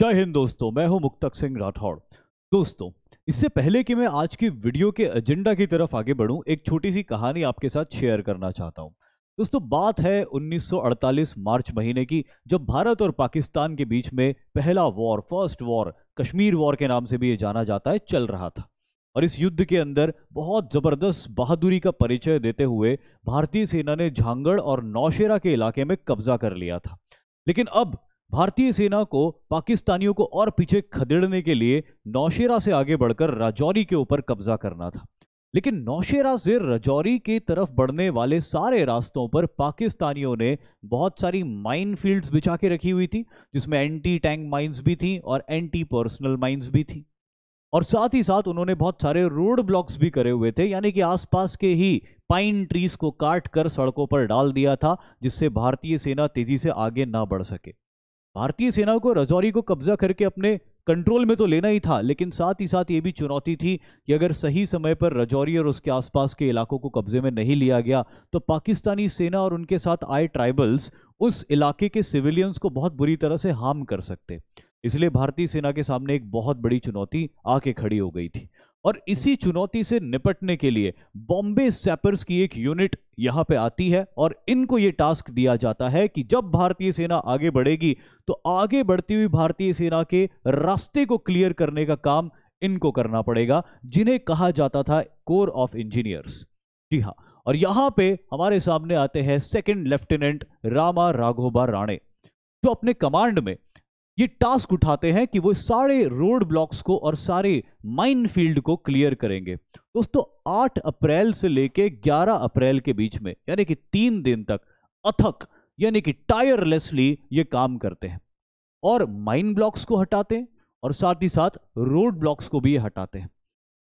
जय हिंद दोस्तों मैं हूं मुक्तक सिंह राठौड़ दोस्तों इससे पहले कि मैं आज की वीडियो के एजेंडा की तरफ आगे बढ़ूं एक छोटी सी कहानी आपके साथ शेयर करना चाहता हूं दोस्तों बात है 1948 मार्च महीने की जब भारत और पाकिस्तान के बीच में पहला war first war Kashmir war के नाम से भी ये जाना जाता है चल रहा था और इस युद्ध के अंदर बहुत ज़बरदस्त बहादुरी का परिचय देते हुए भारतीय सेना ने झांगड़ और नौशेरा के इलाके में कब्जा कर लिया था लेकिन अब भारतीय सेना को पाकिस्तानियों को और पीछे खदेड़ने के लिए नौशेरा से आगे बढ़कर राजौरी के ऊपर कब्जा करना था लेकिन नौशेरा से राजौरी की तरफ बढ़ने वाले सारे रास्तों पर पाकिस्तानियों ने बहुत सारी माइन फील्ड्स बिछा के रखी हुई थी जिसमें एंटी टैंक माइंस भी थी और एंटी पर्सनल माइंस भी थी और साथ ही साथ उन्होंने बहुत सारे रोड ब्लॉक्स भी करे हुए थे यानी कि आसपास के ही पाइन ट्रीज को काट कर सड़कों पर डाल दिया था जिससे भारतीय सेना तेजी से आगे ना बढ़ सके भारतीय सेना को रजौरी को कब्जा करके अपने कंट्रोल में तो लेना ही था लेकिन साथ ही साथ ये भी चुनौती थी कि अगर सही समय पर रजौरी और उसके आसपास के इलाकों को कब्जे में नहीं लिया गया तो पाकिस्तानी सेना और उनके साथ आए ट्राइबल्स उस इलाके के सिविलियंस को बहुत बुरी तरह से हार्म कर सकते इसलिए भारतीय सेना के सामने एक बहुत बड़ी चुनौती आके खड़ी हो गई थी और इसी चुनौती से निपटने के लिए बॉम्बे सैपर्स की एक यूनिट यहां पे आती है और इनको ये टास्क दिया जाता है कि जब भारतीय सेना आगे बढ़ेगी तो आगे बढ़ती हुई भारतीय सेना के रास्ते को क्लियर करने का काम इनको करना पड़ेगा जिन्हें कहा जाता था कोर ऑफ इंजीनियर्स जी हाँ और यहां पे हमारे सामने आते हैं सेकेंड लेफ्टिनेंट रामा राघोबा राणे जो अपने कमांड में ये टास्क उठाते हैं कि वो सारे रोड ब्लॉक्स को और सारे माइन फील्ड को क्लियर करेंगे दोस्तों आठ अप्रैल से लेके ग्यारह अप्रैल के बीच में यानी कि तीन दिन तक अथक यानी कि टायरलेसली ये काम करते हैं और माइन ब्लॉक्स को हटाते हैं और साथ ही साथ रोड ब्लॉक्स को भी ये हटाते हैं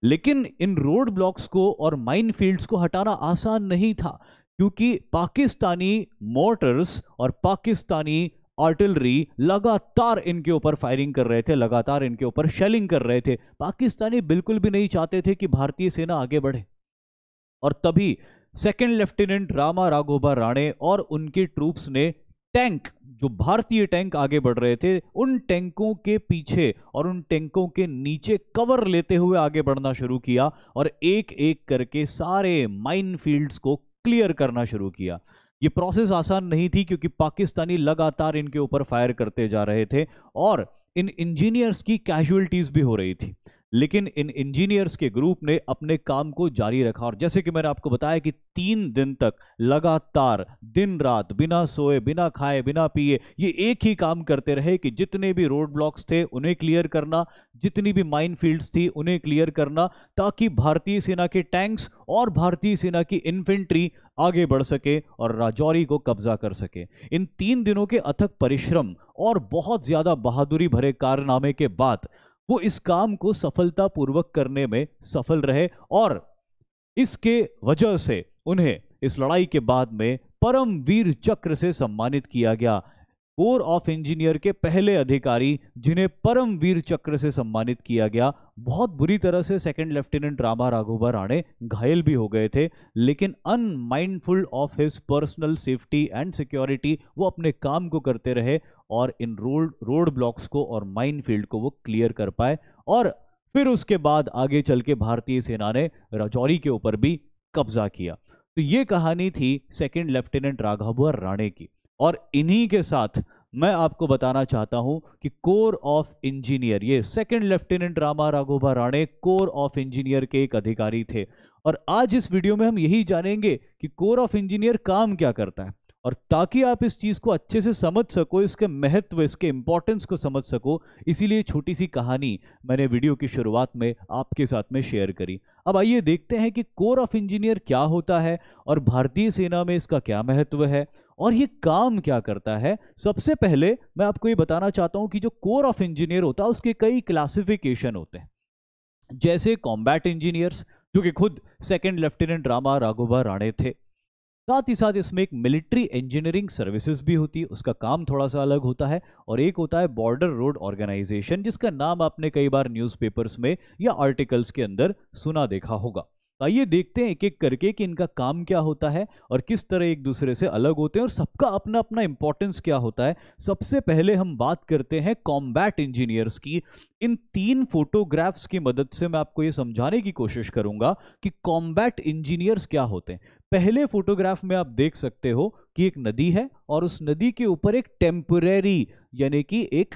लेकिन इन रोड ब्लॉक्स को और माइन फील्ड्स को हटाना आसान नहीं था क्योंकि पाकिस्तानी मोटर्स और पाकिस्तानी आर्टिलरी लगातार इनके ऊपर फायरिंग कर रहे थे लगातार इनके ऊपर शेलिंग कर रहे थे पाकिस्तानी बिल्कुल भी नहीं चाहते थे कि भारतीय सेना आगे बढ़े और तभी सेकेंड लेफ्टिनेंट रामा राघोबा राणे और उनके ट्रूप्स ने टैंक जो भारतीय टैंक आगे बढ़ रहे थे उन टैंकों के पीछे और उन टैंकों के नीचे कवर लेते हुए आगे बढ़ना शुरू किया और एक एक करके सारे माइन को क्लियर करना शुरू किया ये प्रोसेस आसान नहीं थी क्योंकि पाकिस्तानी लगातार इनके ऊपर फायर करते जा रहे थे और इन इंजीनियर्स की कैजुअलिटीज भी हो रही थी लेकिन इन इंजीनियर्स के ग्रुप ने अपने काम को जारी रखा और जैसे कि मैंने आपको बताया कि तीन दिन तक लगातार दिन रात बिना सोए बिना खाए बिना पिए ये एक ही काम करते रहे कि जितने भी रोड ब्लॉक्स थे उन्हें क्लियर करना जितनी भी माइन फील्ड्स थी उन्हें क्लियर करना ताकि भारतीय सेना के टैंक्स और भारतीय सेना की इन्फेंट्री आगे बढ़ सके और राजौरी को कब्जा कर सके इन तीन दिनों के अथक परिश्रम और बहुत ज़्यादा बहादुरी भरे कारनामे के बाद वो इस काम को सफलतापूर्वक करने में सफल रहे और इसके वजह से उन्हें इस लड़ाई के बाद में परमवीर चक्र से सम्मानित किया गया कोर ऑफ इंजीनियर के पहले अधिकारी जिन्हें परम वीर चक्र से सम्मानित किया गया बहुत बुरी तरह से सेकंड लेफ्टिनेंट रामा राघोबा राणे घायल भी हो गए थे लेकिन unmindful of his personal safety and security वो अपने काम को करते रहे और इन रोड रोड ब्लॉक्स को और माइन फील्ड को वो क्लियर कर पाए और फिर उसके बाद आगे चल के भारतीय सेना ने राजौरी के ऊपर भी कब्जा किया तो ये कहानी थी सेकेंड लेफ्टिनेंट राघव राणे की और इन्हीं के साथ मैं आपको बताना चाहता हूं कि कोर ऑफ इंजीनियर ये second lieutenant Rama Raghoba Rane corps of engineer के एक अधिकारी थे और आज इस वीडियो में हम यही जानेंगे कि कोर ऑफ इंजीनियर काम क्या करता है और ताकि आप इस चीज़ को अच्छे से समझ सको इसके महत्व इसके इम्पोर्टेंस को समझ सको इसीलिए छोटी सी कहानी मैंने वीडियो की शुरुआत में आपके साथ में शेयर करी अब आइए देखते हैं कि कोर ऑफ इंजीनियर क्या होता है और भारतीय सेना में इसका क्या महत्व है और ये काम क्या करता है सबसे पहले मैं आपको ये बताना चाहता हूं कि जो कोर ऑफ इंजीनियर होता है उसके कई क्लासिफिकेशन होते हैं जैसे कॉम्बैट इंजीनियर्स जो कि खुद सेकेंड लेफ्टिनेंट रामा राघोबा राणे थे साथ ही साथ इसमें एक मिलिट्री इंजीनियरिंग सर्विसेज भी होती है उसका काम थोड़ा सा अलग होता है और एक होता है बॉर्डर रोड ऑर्गेनाइजेशन जिसका नाम आपने कई बार न्यूज़पेपर्स में या आर्टिकल्स के अंदर सुना देखा होगा तो आइए देखते हैं एक एक करके कि इनका काम क्या होता है और किस तरह एक दूसरे से अलग होते हैं और सबका अपना अपना इंपॉर्टेंस क्या होता है सबसे पहले हम बात करते हैं कॉम्बैट इंजीनियर्स की इन तीन फोटोग्राफ्स की मदद से मैं आपको ये समझाने की कोशिश करूंगा कि कॉम्बैट इंजीनियर्स क्या होते हैं पहले फोटोग्राफ में आप देख सकते हो कि एक नदी है और उस नदी के ऊपर एक टेम्परेरी यानी कि एक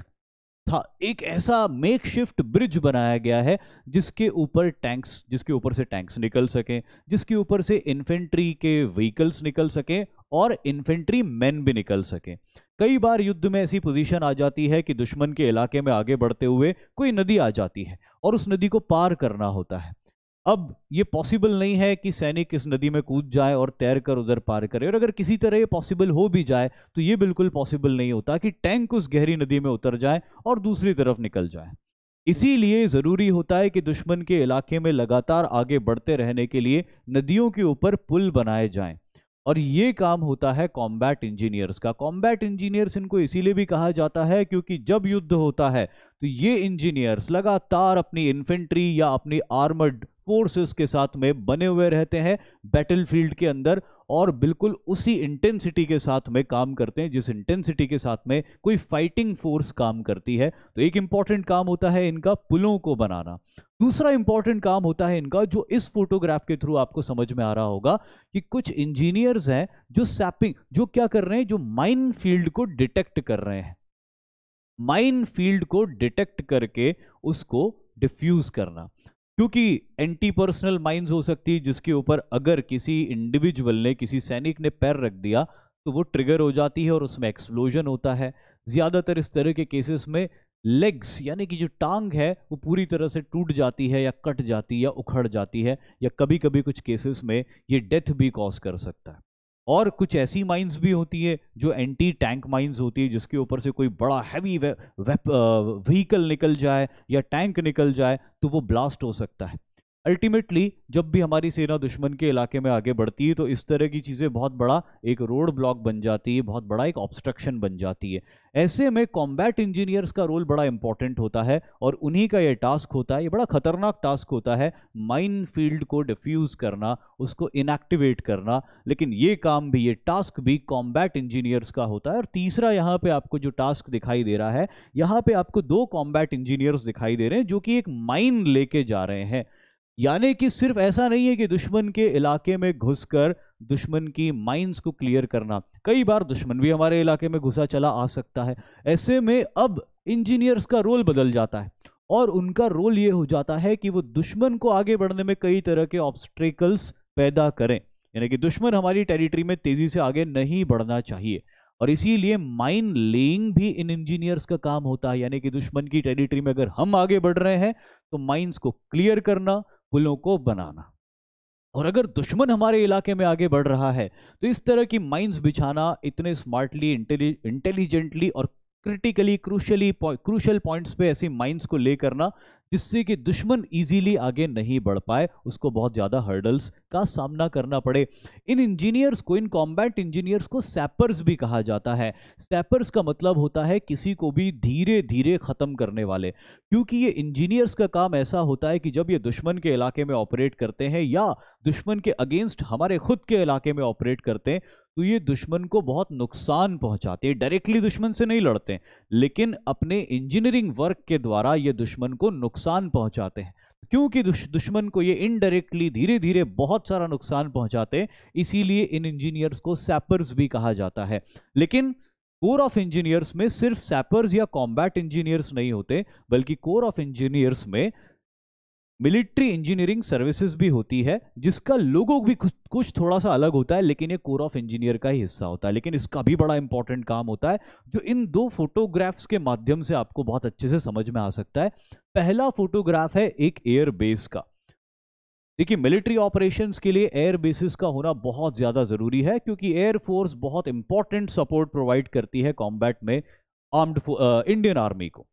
था एक ऐसा मेक शिफ्ट ब्रिज बनाया गया है जिसके ऊपर टैंक्स जिसके ऊपर से टैंक्स निकल सकें जिसके ऊपर से इन्फेंट्री के व्हीकल्स निकल सकें और इन्फेंट्री मैन भी निकल सकें कई बार युद्ध में ऐसी पोजीशन आ जाती है कि दुश्मन के इलाके में आगे बढ़ते हुए कोई नदी आ जाती है और उस नदी को पार करना होता है अब ये पॉसिबल नहीं है कि सैनिक इस नदी में कूद जाए और तैर कर उधर पार करे और अगर किसी तरह ये पॉसिबल हो भी जाए तो ये बिल्कुल पॉसिबल नहीं होता कि टैंक उस गहरी नदी में उतर जाए और दूसरी तरफ निकल जाए इसीलिए ज़रूरी होता है कि दुश्मन के इलाके में लगातार आगे बढ़ते रहने के लिए नदियों के ऊपर पुल बनाए जाए और ये काम होता है कॉम्बैट इंजीनियर्स का कॉम्बैट इंजीनियर्स इनको इसीलिए भी कहा जाता है क्योंकि जब युद्ध होता है तो ये इंजीनियर्स लगातार अपनी इन्फेंट्री या अपनी आर्मर्ड फोर्सेस के साथ में बने हुए रहते हैं बैटलफील्ड के अंदर और बिल्कुल उसी इंटेंसिटी के साथ में काम करते हैं जिस इंटेंसिटी के साथ में कोई फाइटिंग फोर्स काम करती है तो एक इंपॉर्टेंट काम होता है इनका पुलों को बनाना दूसरा इंपॉर्टेंट काम होता है इनका जो इस फोटोग्राफ के थ्रू आपको समझ में आ रहा होगा कि कुछ इंजीनियर्स हैं जो सैपिंग जो क्या कर रहे हैं जो माइन फील्ड को डिटेक्ट कर रहे हैं माइन फील्ड को डिटेक्ट करके उसको डिफ्यूज करना क्योंकि एंटी पर्सनल माइंड हो सकती है जिसके ऊपर अगर किसी इंडिविजुअल ने किसी सैनिक ने पैर रख दिया तो वो ट्रिगर हो जाती है और उसमें एक्सप्लोजन होता है ज़्यादातर इस तरह के केसेस में लेग्स यानी कि जो टांग है वो पूरी तरह से टूट जाती है या कट जाती है या उखड़ जाती है या कभी कभी कुछ केसेस में ये डेथ भी कॉज कर सकता है और कुछ ऐसी माइंस भी होती है जो एंटी टैंक माइंस होती है जिसके ऊपर से कोई बड़ा हैवी व्हीकल uh, निकल जाए या टैंक निकल जाए तो वो ब्लास्ट हो सकता है अल्टीमेटली जब भी हमारी सेना दुश्मन के इलाके में आगे बढ़ती है तो इस तरह की चीज़ें बहुत बड़ा एक रोड ब्लॉक बन जाती है बहुत बड़ा एक ऑब्स्ट्रक्शन बन जाती है ऐसे में कॉम्बैट इंजीनियर्स का रोल बड़ा इंपॉर्टेंट होता है और उन्हीं का ये टास्क होता है ये बड़ा खतरनाक टास्क होता है माइन फील्ड को डिफ्यूज़ करना उसको इनएक्टिवेट करना लेकिन ये काम भी ये टास्क भी कॉम्बैट इंजीनियर्स का होता है और तीसरा यहाँ पर आपको जो टास्क दिखाई दे रहा है यहाँ पर आपको दो कॉम्बैट इंजीनियर्स दिखाई दे रहे हैं जो कि एक माइन लेके जा रहे हैं यानी कि सिर्फ ऐसा नहीं है कि दुश्मन के इलाके में घुसकर दुश्मन की माइंस को क्लियर करना कई बार दुश्मन भी हमारे इलाके में घुसा चला आ सकता है ऐसे में अब इंजीनियर्स का रोल बदल जाता है और उनका रोल ये हो जाता है कि वो दुश्मन को आगे बढ़ने में कई तरह के ऑब्स्ट्रेकल्स पैदा करें यानी कि दुश्मन हमारी टेरिटरी में तेजी से आगे नहीं बढ़ना चाहिए और इसीलिए माइन लेइंग भी इन इंजीनियर्स का काम होता है यानी कि दुश्मन की टेरिटरी में अगर हम आगे बढ़ रहे हैं तो माइंस को क्लियर करना पुलों को बनाना और अगर दुश्मन हमारे इलाके में आगे बढ़ रहा है तो इस तरह की माइंस बिछाना इतने स्मार्टली इंटेलिजेंटली और क्रिटिकली क्रूशली क्रूशल पॉइंट्स पे ऐसी माइंस को ले करना जिससे कि दुश्मन इजीली आगे नहीं बढ़ पाए उसको बहुत ज़्यादा हर्डल्स का सामना करना पड़े इन इंजीनियर्स को इन कॉम्बैट इंजीनियर्स को सैपर्स भी कहा जाता है सैपर्स का मतलब होता है किसी को भी धीरे धीरे ख़त्म करने वाले क्योंकि ये इंजीनियर्स का काम ऐसा होता है कि जब ये दुश्मन के इलाके में ऑपरेट करते हैं या दुश्मन के अगेंस्ट हमारे खुद के इलाके में ऑपरेट करते हैं तो ये दुश्मन को बहुत नुकसान पहुंचाते हैं डायरेक्टली दुश्मन से नहीं लड़ते लेकिन अपने इंजीनियरिंग वर्क के द्वारा ये दुश्मन को नुकसान पहुंचाते हैं क्योंकि दुश, दुश्मन को ये इनडायरेक्टली धीरे धीरे बहुत सारा नुकसान पहुंचाते हैं इसीलिए इन इंजीनियर्स को सैपर्स भी कहा जाता है लेकिन कोर ऑफ इंजीनियर्स में सिर्फ सैपर्स या कॉम्बैट इंजीनियर्स नहीं होते बल्कि कोर ऑफ इंजीनियर्स में मिलिट्री इंजीनियरिंग सर्विसेज भी होती है जिसका लोगों भी कुछ कुछ थोड़ा सा अलग होता है लेकिन ये कोर ऑफ इंजीनियर का ही हिस्सा होता है लेकिन इसका भी बड़ा इंपॉर्टेंट काम होता है जो इन दो फोटोग्राफ्स के माध्यम से आपको बहुत अच्छे से समझ में आ सकता है पहला फोटोग्राफ है एक एयर बेस का देखिए मिलिट्री ऑपरेशंस के लिए एयर बेसिस का होना बहुत ज़्यादा ज़रूरी है क्योंकि एयरफोर्स बहुत इंपॉर्टेंट सपोर्ट प्रोवाइड करती है कॉम्बैट में आर्म्ड इंडियन आर्मी को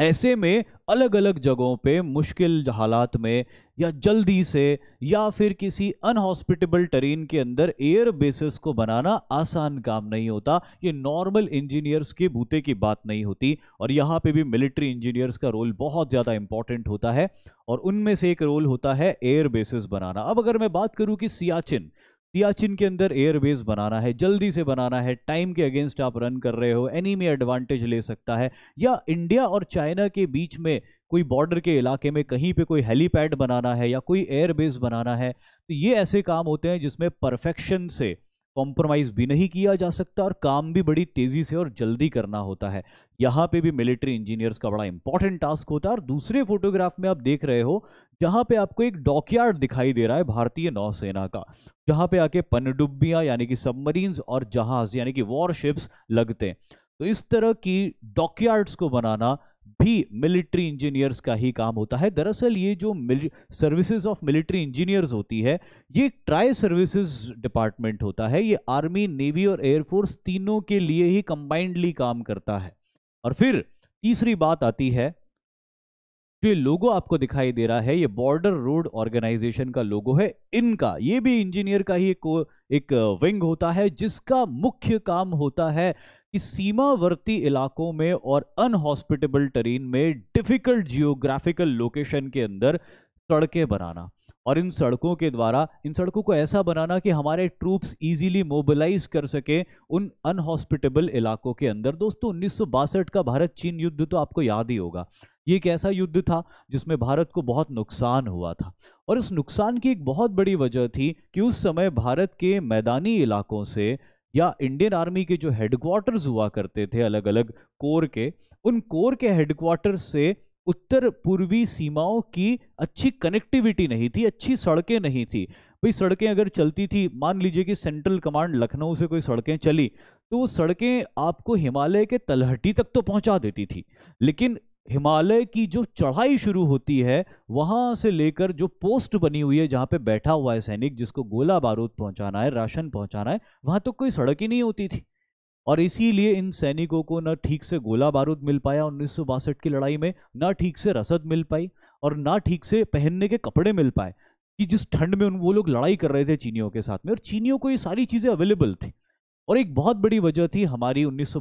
ऐसे में अलग अलग जगहों पे मुश्किल हालात में या जल्दी से या फिर किसी अनहॉस्पिटेबल टरीन के अंदर एयर बेसिस को बनाना आसान काम नहीं होता ये नॉर्मल इंजीनियर्स के बूते की बात नहीं होती और यहाँ पे भी मिलिट्री इंजीनियर्स का रोल बहुत ज़्यादा इंपॉर्टेंट होता है और उनमें से एक रोल होता है एयर बेसिस बनाना अब अगर मैं बात करूँ कि सियाचिन सियाचिन के अंदर एयरबेस बनाना है जल्दी से बनाना है टाइम के अगेंस्ट आप रन कर रहे हो एनी में एडवांटेज ले सकता है या इंडिया और चाइना के बीच में कोई बॉर्डर के इलाके में कहीं पे कोई हेलीपैड बनाना है या कोई एयरबेस बनाना है तो ये ऐसे काम होते हैं जिसमें परफेक्शन से कॉम्प्रोमाइज भी नहीं किया जा सकता और काम भी बड़ी तेजी से और जल्दी करना होता है यहाँ पे भी मिलिट्री इंजीनियर्स का बड़ा इंपॉर्टेंट टास्क होता है और दूसरे फोटोग्राफ में आप देख रहे हो जहाँ पे आपको एक डॉकयार्ड दिखाई दे रहा है भारतीय नौसेना का जहाँ पे आके पनडुब्बियाँ यानी कि सबमरीन्स और जहाज यानी कि वॉरशिप्स लगते हैं तो इस तरह की डॉकयार्ड्स को बनाना भी मिलिट्री इंजीनियर्स का ही काम होता है दरअसल ये जो सर्विसेज ऑफ मिलिट्री इंजीनियर्स होती है ये ट्राई सर्विसेज डिपार्टमेंट होता है ये आर्मी नेवी और एयरफोर्स तीनों के लिए ही कंबाइंडली काम करता है और फिर तीसरी बात आती है जो लोगो आपको दिखाई दे रहा है ये बॉर्डर रोड ऑर्गेनाइजेशन का लोगो है इनका ये भी इंजीनियर का ही एक, एक विंग होता है जिसका मुख्य काम होता है कि सीमावर्ती इलाकों में और अनहॉस्पिटेबल टरीन में डिफिकल्ट जियोग्राफिकल लोकेशन के अंदर सड़कें बनाना और इन सड़कों के द्वारा इन सड़कों को ऐसा बनाना कि हमारे ट्रूप्स इजीली मोबिलाइज कर सके उन अनहॉस्पिटेबल इलाकों के अंदर दोस्तों उन्नीस का भारत चीन युद्ध तो आपको याद ही होगा ये एक ऐसा युद्ध था जिसमें भारत को बहुत नुकसान हुआ था और इस नुकसान की एक बहुत बड़ी वजह थी कि उस समय भारत के मैदानी इलाकों से या इंडियन आर्मी के जो हेडक्वार्टर्स हुआ करते थे अलग अलग कोर के उन कोर के हेडक्वार्टर्स से उत्तर पूर्वी सीमाओं की अच्छी कनेक्टिविटी नहीं थी अच्छी सड़कें नहीं थी भाई सड़कें अगर चलती थी मान लीजिए कि सेंट्रल कमांड लखनऊ से कोई सड़कें चली तो वो सड़कें आपको हिमालय के तलहटी तक तो पहुंचा देती थी लेकिन हिमालय की जो चढ़ाई शुरू होती है वहां से लेकर जो पोस्ट बनी हुई है जहां पे बैठा हुआ है सैनिक जिसको गोला बारूद पहुंचाना है राशन पहुंचाना है वहां तो कोई सड़क ही नहीं होती थी और इसीलिए इन सैनिकों को न ठीक से गोला बारूद मिल पाया उन्नीस की लड़ाई में न ठीक से रसद मिल पाई और ना ठीक से पहनने के कपड़े मिल पाए कि जिस ठंड में उन वो लोग लड़ाई कर रहे थे चीनियों के साथ में और चीनियों को ये सारी चीज़ें अवेलेबल थी और एक बहुत बड़ी वजह थी हमारी उन्नीस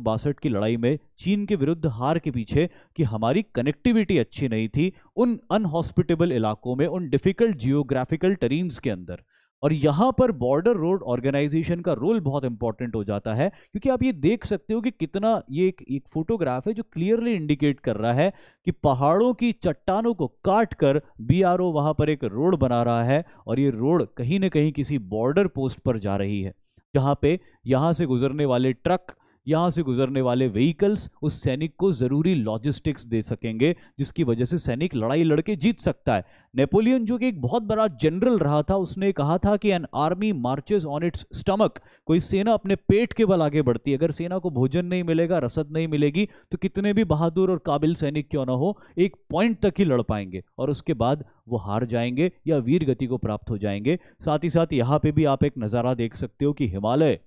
की लड़ाई में चीन के विरुद्ध हार के पीछे कि हमारी कनेक्टिविटी अच्छी नहीं थी उन अनहॉस्पिटेबल इलाकों में उन डिफिकल्ट जियोग्राफिकल टरीन्स के अंदर और यहाँ पर बॉर्डर रोड ऑर्गेनाइजेशन का रोल बहुत इंपॉर्टेंट हो जाता है क्योंकि आप ये देख सकते हो कि कितना ये एक एक फोटोग्राफ है जो क्लियरली इंडिकेट कर रहा है कि पहाड़ों की चट्टानों को काट कर बी आर पर एक रोड बना रहा है और ये रोड कहीं ना कहीं किसी बॉर्डर पोस्ट पर जा रही है जहाँ पे यहाँ से गुजरने वाले ट्रक यहाँ से गुजरने वाले व्हीकल्स उस सैनिक को ज़रूरी लॉजिस्टिक्स दे सकेंगे जिसकी वजह से सैनिक लड़ाई लड़के जीत सकता है नेपोलियन जो कि एक बहुत बड़ा जनरल रहा था उसने कहा था कि an army marches on its stomach कोई सेना अपने पेट के बल आगे बढ़ती है अगर सेना को भोजन नहीं मिलेगा रसद नहीं मिलेगी तो कितने भी बहादुर और काबिल सैनिक क्यों ना हो एक पॉइंट तक ही लड़ पाएंगे और उसके बाद वो हार जाएंगे या वीर गति को प्राप्त हो जाएंगे साथ ही साथ यहाँ पे भी आप एक नज़ारा देख सकते हो कि हिमालय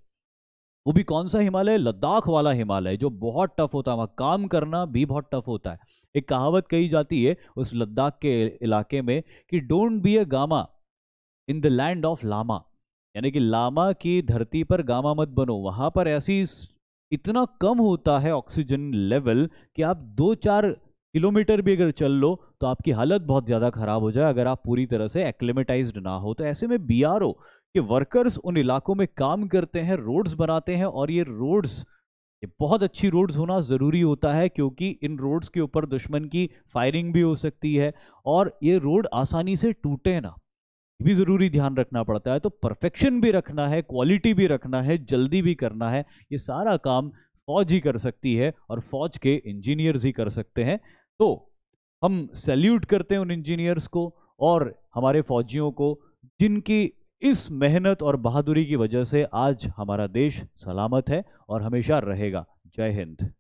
वो भी कौन सा हिमालय लद्दाख वाला हिमालय जो बहुत टफ होता है वहाँ काम करना भी बहुत टफ होता है एक कहावत कही जाती है उस लद्दाख के इलाके में कि don't be a gama in the land of lama यानी कि लामा की धरती पर गामा मत बनो वहाँ पर ऐसी इतना कम होता है ऑक्सीजन लेवल कि आप दो चार किलोमीटर भी अगर चल लो तो आपकी हालत बहुत ज़्यादा ख़राब हो जाए अगर आप पूरी तरह से एक्लेमेटाइज ना हो तो ऐसे में बी कि वर्कर्स उन इलाकों में काम करते हैं रोड्स बनाते हैं और ये रोड्स ये बहुत अच्छी रोड्स होना ज़रूरी होता है क्योंकि इन रोड्स के ऊपर दुश्मन की फायरिंग भी हो सकती है और ये रोड आसानी से टूटे ना ये भी ज़रूरी ध्यान रखना पड़ता है तो परफेक्शन भी रखना है क्वालिटी भी रखना है जल्दी भी करना है ये सारा काम फौज ही कर सकती है और फौज के इंजीनियर्स ही कर सकते हैं तो हम सैल्यूट करते हैं उन इंजीनियर्स को और हमारे फौजियों को जिनकी इस मेहनत और बहादुरी की वजह से आज हमारा देश सलामत है और हमेशा रहेगा जय हिंद